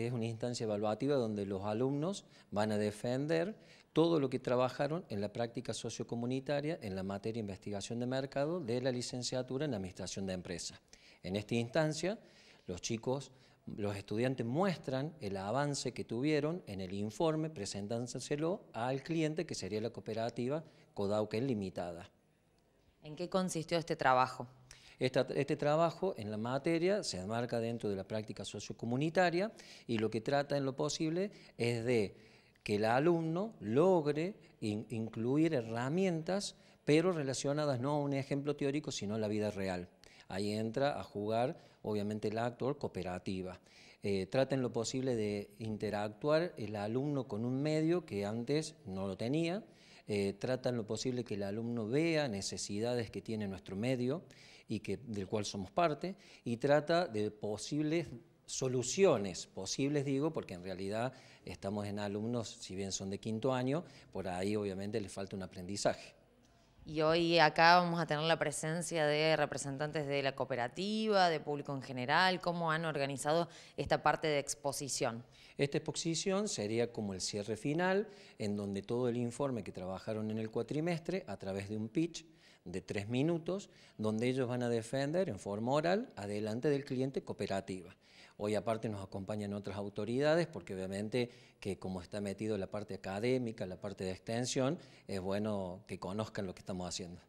es una instancia evaluativa donde los alumnos van a defender todo lo que trabajaron en la práctica sociocomunitaria en la materia de investigación de mercado de la licenciatura en administración de empresas. En esta instancia, los chicos, los estudiantes muestran el avance que tuvieron en el informe, presentándoselo al cliente, que sería la cooperativa Codauquen Limitada. ¿En qué consistió este trabajo? este trabajo en la materia se enmarca dentro de la práctica sociocomunitaria y lo que trata en lo posible es de que el alumno logre incluir herramientas, pero relacionadas no a un ejemplo teórico, sino a la vida real. Ahí entra a jugar, obviamente, el actor cooperativa. Eh, trata traten lo posible de interactuar el alumno con un medio que antes no lo tenía, eh, tratan lo posible que el alumno vea necesidades que tiene nuestro medio y que, del cual somos parte, y trata de posibles soluciones posibles, digo, porque en realidad estamos en alumnos, si bien son de quinto año, por ahí obviamente les falta un aprendizaje. Y hoy acá vamos a tener la presencia de representantes de la cooperativa, de público en general, cómo han organizado esta parte de exposición. Esta exposición sería como el cierre final, en donde todo el informe que trabajaron en el cuatrimestre, a través de un pitch, de tres minutos, donde ellos van a defender en forma oral, adelante del cliente, cooperativa. Hoy aparte nos acompañan otras autoridades, porque obviamente que como está metido la parte académica, la parte de extensión, es bueno que conozcan lo que estamos haciendo.